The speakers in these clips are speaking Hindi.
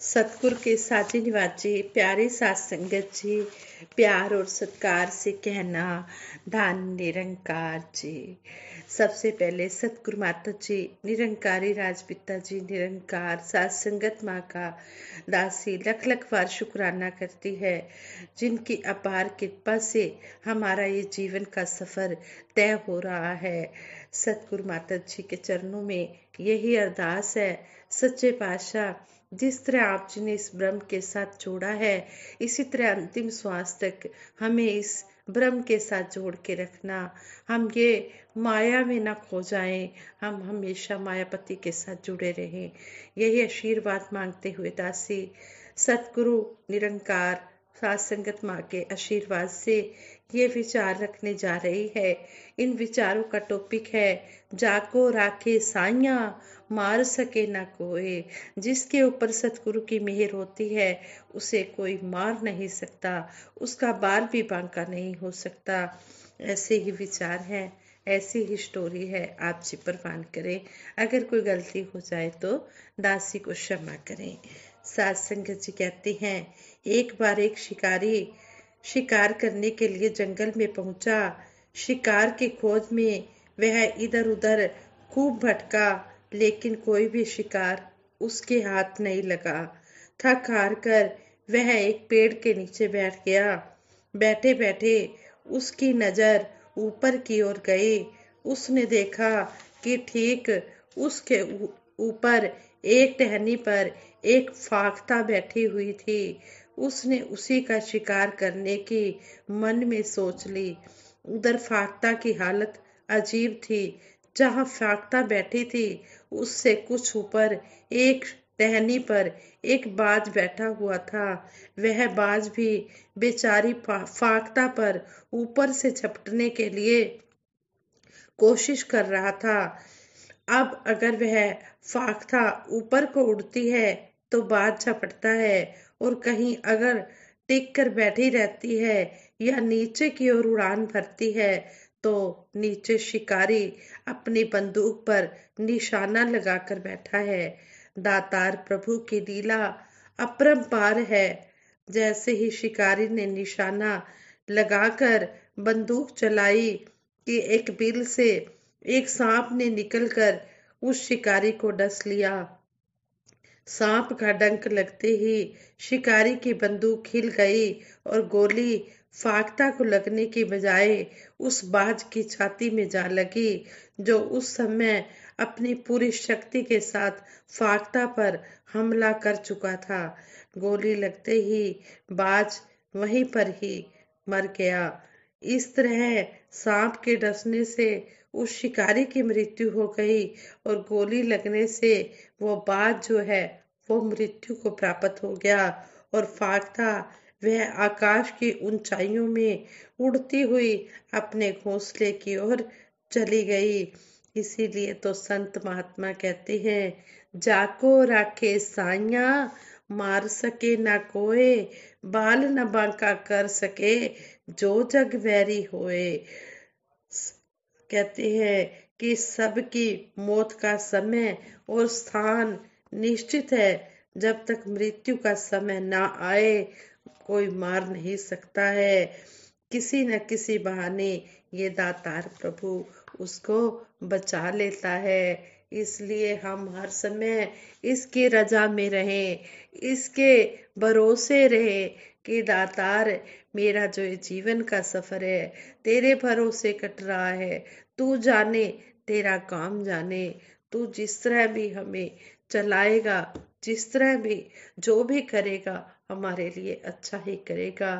सतगुरु के साचे निवाचे प्यारे सात संगत जी प्यार और सत्कार से कहना धान निरंकार जी सबसे पहले सतगुरु माता जी निरंकारी राजपिता जी निरंकार सात संगत माँ का दासी लख लख बार शुक्राना करती है जिनकी अपार कृपा से हमारा ये जीवन का सफर तय हो रहा है सतगुरु माता जी के चरणों में यही अरदास है सच्चे पाशाह जिस तरह आप जी ने इस ब्रह्म के साथ जोड़ा है इसी तरह अंतिम श्वास तक हमें इस ब्रह्म के साथ जोड़ के रखना हम ये माया में ना खो जाएं हम हमेशा मायापति के साथ जुड़े रहें यही आशीर्वाद मांगते हुए दासी सतगुरु निरंकार सात संगत माँ के आशीर्वाद से ये विचार रखने जा रही है इन विचारों का टॉपिक है जाको राखे साइया मार सके ना कोई जिसके ऊपर सतगुरु की मेहर होती है उसे कोई मार नहीं सकता उसका बाल भी बांका नहीं हो सकता ऐसे ही विचार हैं ऐसी ही स्टोरी है आप जी परवान करें अगर कोई गलती हो जाए तो दासी को क्षमा करें सात संगत जी कहते हैं एक बार एक शिकारी शिकार करने के लिए जंगल में पहुंचा शिकार की खोज में वह इधर उधर खूब भटका लेकिन कोई भी शिकार उसके हाथ नहीं लगा थक हार कर वह एक पेड़ के नीचे बैठ गया बैठे बैठे उसकी नज़र ऊपर की ओर गई उसने देखा कि ठीक उसके ऊपर एक टहनी पर एक फाखता बैठी हुई थी उसने उसी का शिकार करने की मन में सोच ली उधर फाकता की हालत अजीब थी जहाँ फाकता बैठी थी उससे कुछ ऊपर एक टहनी पर एक बाज बैठा हुआ था वह बाज भी बेचारी फाकता पर ऊपर से झपटने के लिए कोशिश कर रहा था अब अगर वह फाकता ऊपर को उड़ती है तो बात झपटता है और कहीं अगर टिक कर बैठी रहती है या नीचे की ओर उड़ान भरती है तो नीचे शिकारी अपनी बंदूक पर निशाना लगाकर बैठा है दातार प्रभु की लीला अपरंपार है जैसे ही शिकारी ने निशाना लगाकर बंदूक चलाई कि एक बिल से एक सांप ने निकलकर उस शिकारी को डस लिया सांप का डंक लगते ही शिकारी की बंदूक खिल गई और गोली फाकता को लगने की बजाय उस बाज की छाती में जा लगी जो उस समय अपनी पूरी शक्ति के साथ फाकता पर हमला कर चुका था गोली लगते ही बाज वहीं पर ही मर गया इस तरह सांप के डसने से उस शिकारी की मृत्यु हो गई और गोली लगने से वो बाद जो है वो मृत्यु को प्राप्त हो गया और फाकता वह आकाश की ऊंचाइयों में उड़ती हुई अपने घोंसले की ओर चली गई इसीलिए तो संत महात्मा कहते हैं जाको राखे साइया मार सके ना कोए बाल न बांका कर सके जो जग वैरी होए कहते हैं कि सबकी मौत का समय और स्थान निश्चित है जब तक मृत्यु का समय ना आए कोई मार नहीं सकता है किसी न किसी बहाने ये दातार प्रभु उसको बचा लेता है इसलिए हम हर समय इसकी रजा में रहें इसके भरोसे रहें कि दातार मेरा जो ये जीवन का सफर है तेरे भरोसे कट रहा है तू जाने तेरा काम जाने तू जिस तरह भी हमें चलाएगा जिस तरह भी जो भी करेगा हमारे लिए अच्छा ही करेगा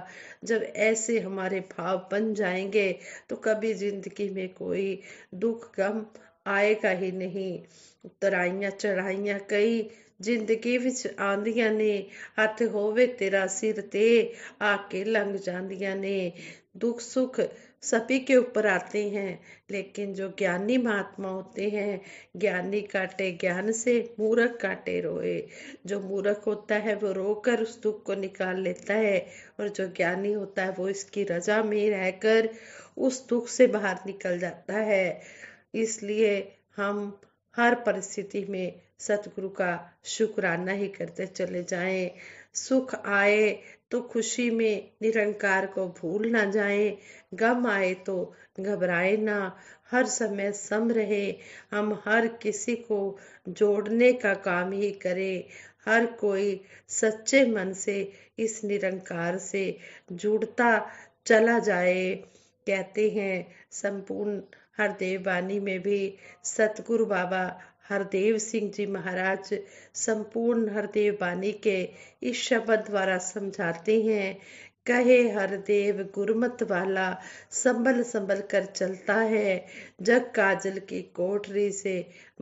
जब ऐसे हमारे भाव बन जाएंगे तो कभी जिंदगी में कोई दुख गम आएगा ही नहीं उतराइयाँ चढ़ाइयाँ कई जिंदगी ਵਿੱਚ ਆਂਦੀਆਂ ने हथ होवे तेरा सिर ते आके लंघ ਲੰਘ ने दुख सुख सभी के ऊपर आते हैं लेकिन जो ज्ञानी महात्मा होते हैं ज्ञानी काटे ज्ञान से मूर्ख काटे रोए जो मूर्ख होता है वो रोकर उस दुख को निकाल लेता है और जो ज्ञानी होता है वो इसकी रजा में रहकर उस दुख से बाहर निकल जाता है इसलिए हम हर परिस्थिति में सतगुरु का शुक्राना ही करते चले जाएं सुख आए तो खुशी में निरंकार को भूल ना जाए गम आए तो घबराए ना हर समय सम रहे हम हर किसी को जोड़ने का काम ही करें हर कोई सच्चे मन से इस निरंकार से जुड़ता चला जाए कहते हैं संपूर्ण देव वाणी में भी सतगुरु बाबा हरदेव सिंह जी महाराज संपूर्ण हरदेव वाणी के इस शब्द द्वारा समझाते हैं कहे हर देव गुरमत वाला संभल संभल कर चलता है जग काजल की कोठरी से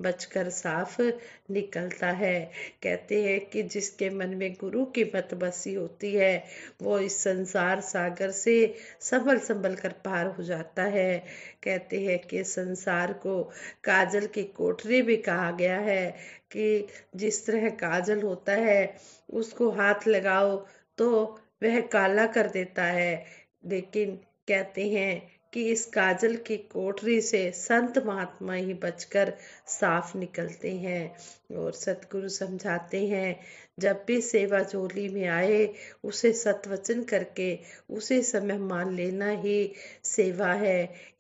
बचकर साफ निकलता है कहते हैं कि जिसके मन में गुरु की मत बसी होती है वो इस संसार सागर से संभल संभल कर पार हो जाता है कहते हैं कि संसार को काजल की कोठरी भी कहा गया है कि जिस तरह काजल होता है उसको हाथ लगाओ तो वह काला कर देता है लेकिन कहते हैं कि इस काजल की कोठरी से संत महात्मा ही बचकर साफ निकलते हैं और सतगुरु समझाते हैं जब भी सेवा झोली में आए उसे सतवचन करके उसे समय मान लेना ही सेवा है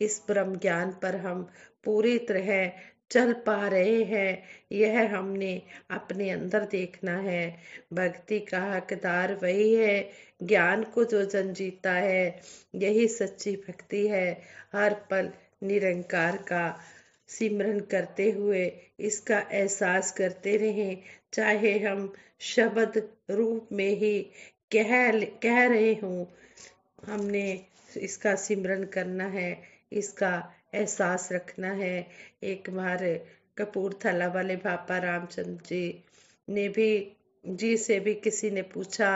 इस ब्रह्म ज्ञान पर हम पूरी तरह चल पा रहे हैं यह हमने अपने अंदर देखना है भक्ति का हकदार वही है ज्ञान को जो जन जीता है यही सच्ची भक्ति है हर पल निरंकार का सिमरन करते हुए इसका एहसास करते रहे चाहे हम शब्द रूप में ही कह कह रहे हों हमने इसका सिमरन करना है इसका एहसास रखना है एक बार कपूरथला वाले पापा रामचंद्र जी ने भी जी से भी किसी ने पूछा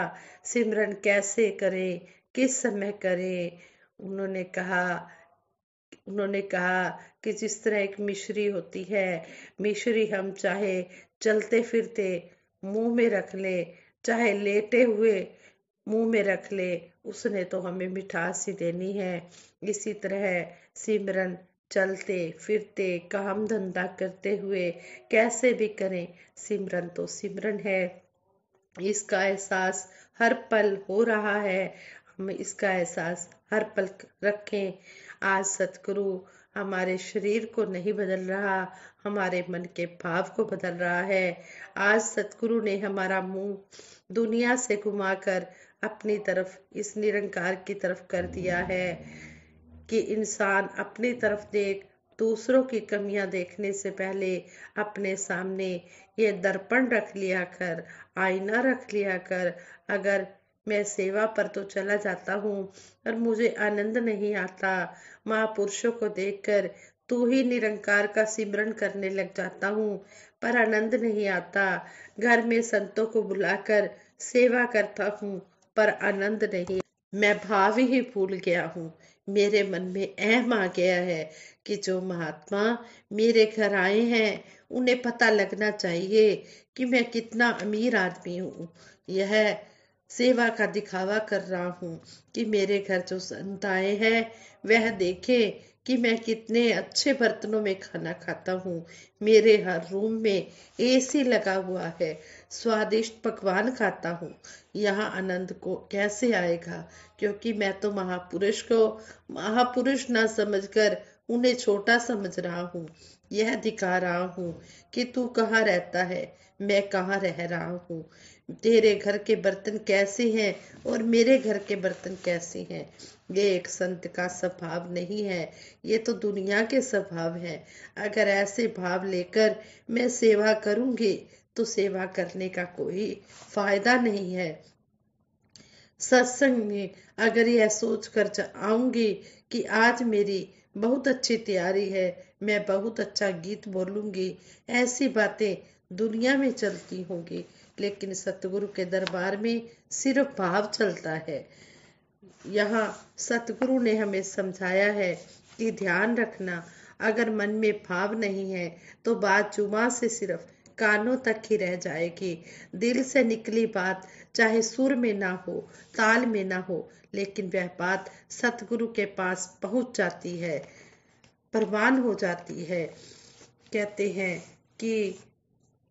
सिमरन कैसे करें किस समय करें उन्होंने कहा उन्होंने कहा कि जिस तरह एक मिश्री होती है मिश्री हम चाहे चलते फिरते मुंह में रख ले चाहे लेटे हुए मुंह में रख ले उसने तो हमें मिठास ही देनी है इसी तरह सिमरन चलते फिरते काम धंधा करते हुए कैसे भी करें सिमरन तो सिमरन है इसका एहसास हर पल हो रहा है हम इसका एहसास हर पल रखें आज सतगुरु हमारे शरीर को नहीं बदल रहा हमारे मन के भाव को बदल रहा है आज सतगुरु ने हमारा मुंह दुनिया से घुमाकर अपनी तरफ इस निरंकार की तरफ कर दिया है कि इंसान अपनी तरफ देख दूसरों की कमियां देखने से पहले अपने सामने ये दर्पण रख लिया कर आईना रख लिया कर अगर मैं सेवा पर तो चला जाता हूँ और मुझे आनंद नहीं आता महापुरुषों को देखकर तू तो ही निरंकार का सिमरण करने लग जाता हूँ पर आनंद नहीं आता घर में संतों को बुलाकर सेवा करता हूँ पर आनंद नहीं मैं भाव ही भूल गया हूँ मेरे मन में अहम आ गया है कि जो महात्मा मेरे घर आए हैं उन्हें पता लगना चाहिए कि मैं कितना अमीर आदमी हूँ यह सेवा का दिखावा कर रहा हूँ कि मेरे घर जो संताएं हैं वह देखें कि मैं कितने अच्छे बर्तनों में खाना खाता हूँ मेरे हर रूम में एसी लगा हुआ है स्वादिष्ट पकवान खाता हूँ यहाँ आनंद को कैसे आएगा क्योंकि मैं तो महापुरुष को महापुरुष ना समझकर उन्हें छोटा समझ रहा हूँ यह दिखा रहा हूँ कि तू कहाँ रहता है मैं कहाँ रह रहा हूँ तेरे घर के बर्तन कैसे हैं और मेरे घर के बर्तन कैसे हैं ये एक संत का स्वभाव नहीं है ये तो दुनिया के स्वभाव है अगर ऐसे भाव लेकर मैं सेवा करूंगी तो सेवा करने का कोई फायदा नहीं है सत्संग में अगर यह सोच कर आऊंगी कि आज मेरी बहुत अच्छी तैयारी है मैं बहुत अच्छा गीत बोलूँगी ऐसी बातें दुनिया में चलती होंगी लेकिन सतगुरु के दरबार में सिर्फ भाव चलता है यहाँ सतगुरु ने हमें समझाया है कि ध्यान रखना अगर मन में भाव नहीं है तो बात जुमा से सिर्फ कानों तक ही रह जाएगी दिल से निकली बात चाहे सुर में ना हो ताल में ना हो लेकिन वह बात सतगुरु के पास पहुंच जाती है परवान हो जाती है कहते हैं कि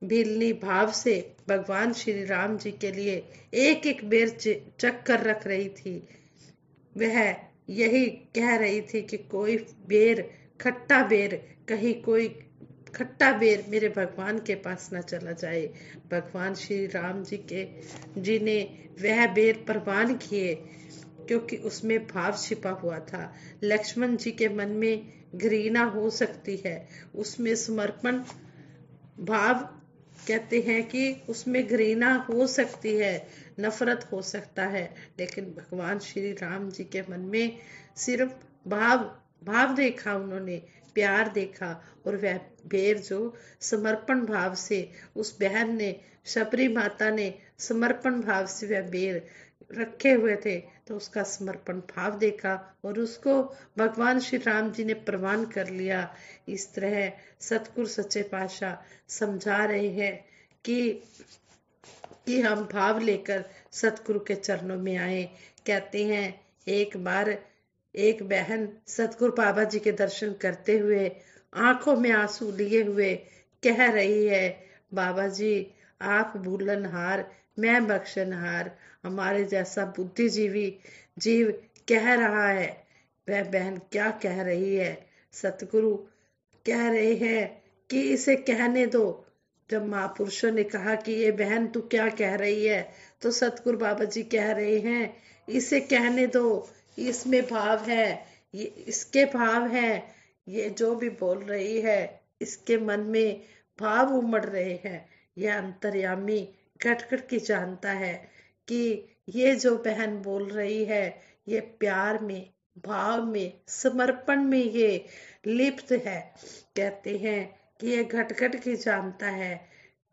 भिलनी भाव से भगवान श्री राम जी के लिए एक एक बेर चक कर रख रही थी वह यही कह रही थी कि कोई बेर खट्टा बेर कहीं कोई खट्टा बेर मेरे भगवान के पास ना चला जाए भगवान श्री राम जी के जी ने वह बेर प्रवान किए क्योंकि उसमें भाव छिपा हुआ था लक्ष्मण जी के मन में घृणा हो सकती है उसमें समर्पण भाव कहते हैं कि उसमें घृणा हो सकती है नफरत हो सकता है लेकिन भगवान श्री राम जी के मन में सिर्फ भाव भाव देखा उन्होंने प्यार देखा और वह बेर जो समर्पण भाव से उस बहन ने शबरी माता ने समर्पण भाव से वह बेर रखे हुए थे तो उसका समर्पण भाव देखा और उसको भगवान श्री राम जी ने प्रवान कर लिया इस तरह सतगुरु सच्चे पाशाह समझा रहे हैं कि कि हम भाव लेकर सतगुरु के चरणों में आए कहते हैं एक बार एक बहन सतगुरु बाबा जी के दर्शन करते हुए आंखों में आंसू लिए हुए कह रही है बाबा जी आप भूलनहार मैं बख्शनहार हमारे जैसा बुद्धिजीवी जीव कह रहा है वह बहन क्या कह रही है सतगुरु कह रहे हैं कि इसे कहने दो जब महापुरुषों ने कहा कि ये बहन तू क्या कह रही है तो सतगुरु बाबा जी कह रहे हैं इसे कहने दो इसमें भाव है ये इसके भाव है ये जो भी बोल रही है इसके मन में भाव उमड़ रहे हैं यह अंतर्यामी खटखट की जानता है कि ये जो बहन बोल रही है ये प्यार में भाव में समर्पण में ये लिप्त है कहते हैं कि ये घटघट की जानता है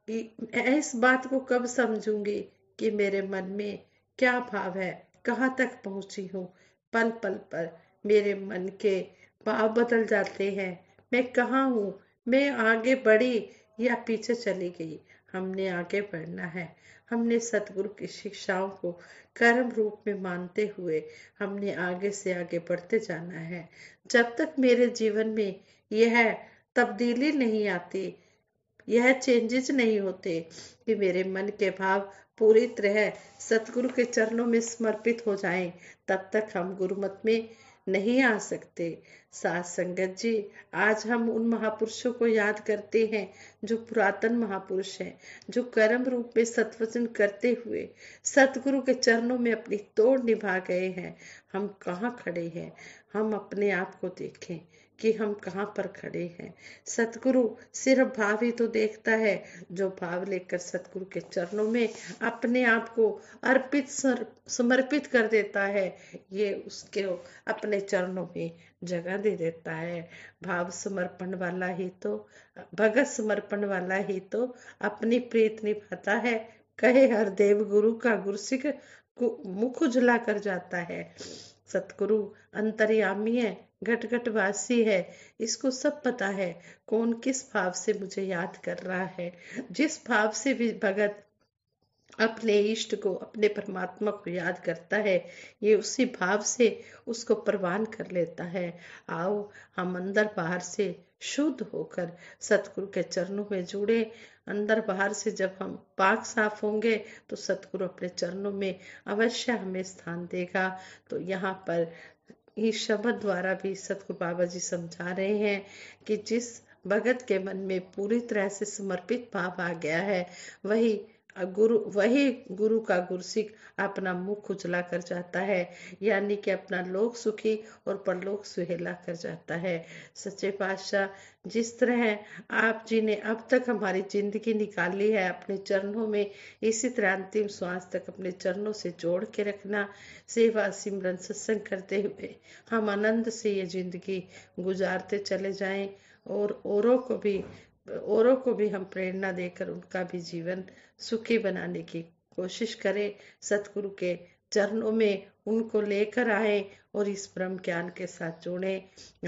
कि मैं इस बात को कब समझूंगी कि मेरे मन में क्या भाव है कहाँ तक पहुंची हूँ पल पल पर मेरे मन के भाव बदल जाते हैं मैं कहाँ हूँ मैं आगे बढ़ी या पीछे चली गई हमने आगे बढ़ना है हमने सतगुरु की शिक्षाओं को कर्म रूप में मानते हुए हमने आगे से आगे बढ़ते जाना है जब तक मेरे जीवन में यह तब्दीली नहीं आती यह चेंजेस नहीं होते कि मेरे मन के भाव पूरी तरह सतगुरु के चरणों में समर्पित हो जाएं, तब तक हम गुरुमत में नहीं आ सकते सास संगत जी आज हम उन महापुरुषों को याद करते हैं जो पुरातन महापुरुष हैं जो कर्म रूप में सत्वचन करते हुए सतगुरु के चरणों में अपनी तोड़ निभा गए हैं हम कहाँ खड़े हैं हम अपने आप को देखें कि हम कहाँ पर खड़े हैं सतगुरु सिर्फ भाव ही तो देखता है जो भाव लेकर सतगुरु के चरणों में अपने आप को अर्पित समर्पित कर देता है ये उसके अपने चरणों में जगह दे देता है भाव समर्पण वाला ही तो भगत समर्पण वाला ही तो अपनी प्रीत निभाता है कहे हर देव गुरु का गुरसिख मुख उजला कर जाता है सतगुरु अंतर्यामी है घट घट वासी है इसको सब पता है कौन किस भाव से मुझे याद कर रहा है जिस भाव से भी भगत अपने इष्ट को अपने परमात्मा को याद करता है ये उसी भाव से उसको प्रवान कर लेता है आओ हम अंदर बाहर से शुद्ध होकर सतगुरु के चरणों में जुड़े अंदर बाहर से जब हम पाक साफ होंगे तो सतगुरु अपने चरणों में अवश्य हमें स्थान देगा तो यहाँ पर ही शब्द द्वारा भी सतगुरु बाबा जी समझा रहे हैं कि जिस भगत के मन में पूरी तरह से समर्पित भाव आ गया है वही गुरु वही गुरु का गुरसिक अपना मुख उजला कर जाता है यानी कि अपना लोक सुखी और परलोक सुहेला कर जाता है सच्चे पातशाह जिस तरह आप जी ने अब तक हमारी जिंदगी निकाली है अपने चरणों में इसी तरह अंतिम श्वास तक अपने चरणों से जोड़ के रखना सेवा सिमरन सत्संग करते हुए हम आनंद से ये जिंदगी गुजारते चले जाएं और औरों को भी औरों को भी हम प्रेरणा देकर उनका भी जीवन सुखी बनाने की कोशिश करें सतगुरु के चरणों में उनको लेकर आए और इस ब्रह्म ज्ञान के साथ जोड़े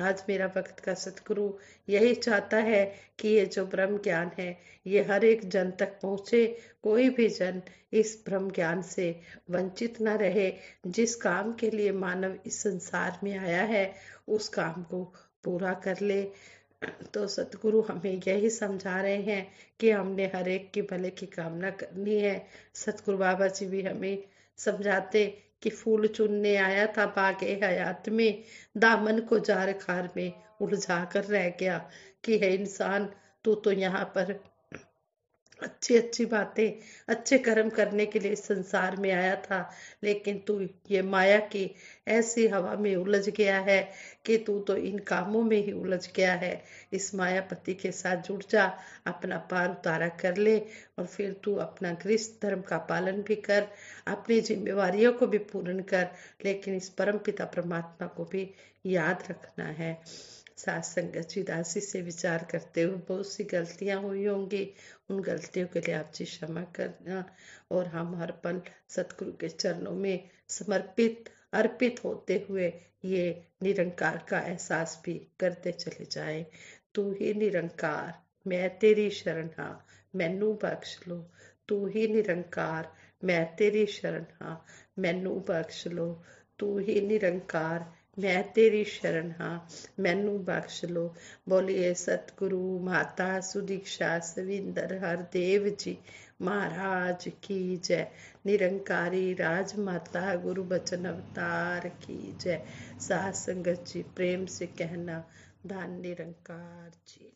आज मेरा वक्त का सतगुरु यही चाहता है कि ये जो ब्रह्म ज्ञान है ये हर एक जन तक पहुँचे कोई भी जन इस ब्रह्म ज्ञान से वंचित ना रहे जिस काम के लिए मानव इस संसार में आया है उस काम को पूरा कर ले तो सतगुरु हमें यही समझा रहे हैं कि हमने हर एक के भले की कामना करनी है सतगुरु बाबा जी भी हमें समझाते कि फूल चुनने आया था बागे हयात में दामन को जार खार में उलझा कर रह गया कि है इंसान तू तो यहाँ पर अच्छी अच्छी बातें अच्छे कर्म करने के लिए संसार में आया था लेकिन तू ये माया की ऐसी हवा में उलझ गया है कि तू तो इन कामों में ही उलझ गया है इस मायापति के साथ जुड़ जा अपना पार उतारा कर ले और फिर तू अपना गृह धर्म का पालन भी कर अपनी जिम्मेवार को भी पूर्ण कर लेकिन इस परम पिता परमात्मा को भी याद रखना है साथ संगत उदासी से विचार करते हुए बहुत सी गलतियां हुई होंगी उन गलतियों के लिए आप जी क्षमा करना और हम हर पल सतगुरु के चरणों में समर्पित अर्पित होते हुए ये निरंकार का एहसास भी करते चले जाए तू ही निरंकार मैं तेरी शरण हाँ मैनू बख्श लो तू ही निरंकार मैं तेरी शरण हाँ मैनू बख्श लो तू ही निरंकार ਮੈਂ ਤੇਰੀ ਸ਼ਰਨ ਹਾਂ ਮੈਨੂੰ ਬਖਸ਼ ਲੋ ਬੋਲੀਏ ਸਤਿਗੁਰੂ ਮਾਤਾ ਸੁਦੀਕਸ਼ਾ ਸਵਿੰਦਰ ਹਰਦੇਵ ਜੀ ਮਹਾਰਾਜ ਕੀ ਜੈ ਨਿਰੰਕਾਰੀ ਰਾਜ माता गुरु बचन अवतार की जय साहस संगत जी प्रेम से कहना दान निरंकार जी